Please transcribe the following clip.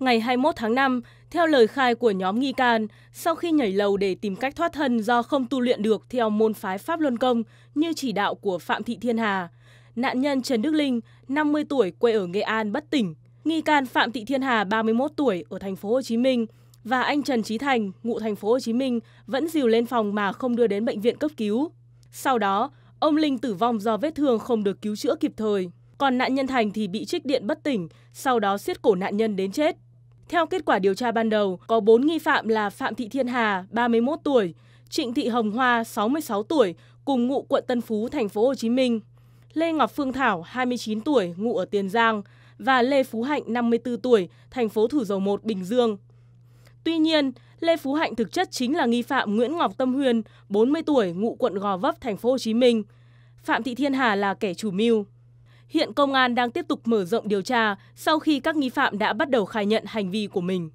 Ngày 21 tháng 5, theo lời khai của nhóm nghi can, sau khi nhảy lầu để tìm cách thoát thân do không tu luyện được theo môn phái Pháp Luân Công như chỉ đạo của Phạm Thị Thiên Hà, nạn nhân Trần Đức Linh, 50 tuổi quê ở Nghệ An bất tỉnh, nghi can Phạm Thị Thiên Hà 31 tuổi ở thành phố Hồ Chí Minh và anh Trần Trí Thành, ngụ thành phố Hồ Chí Minh vẫn dìu lên phòng mà không đưa đến bệnh viện cấp cứu. Sau đó, ông Linh tử vong do vết thương không được cứu chữa kịp thời. Còn nạn nhân Thành thì bị trích điện bất tỉnh, sau đó siết cổ nạn nhân đến chết. Theo kết quả điều tra ban đầu, có 4 nghi phạm là Phạm Thị Thiên Hà, 31 tuổi, Trịnh Thị Hồng Hoa, 66 tuổi, cùng ngụ quận Tân Phú, thành phố Hồ Chí Minh, Lê Ngọc Phương Thảo, 29 tuổi, ngụ ở Tiền Giang và Lê Phú Hạnh, 54 tuổi, thành phố Thủ Dầu Một, Bình Dương. Tuy nhiên, Lê Phú Hạnh thực chất chính là nghi phạm Nguyễn Ngọc Tâm Huyền, 40 tuổi, ngụ quận Gò Vấp, thành phố Hồ Chí Minh. Phạm Thị Thiên Hà là kẻ chủ mưu. Hiện công an đang tiếp tục mở rộng điều tra sau khi các nghi phạm đã bắt đầu khai nhận hành vi của mình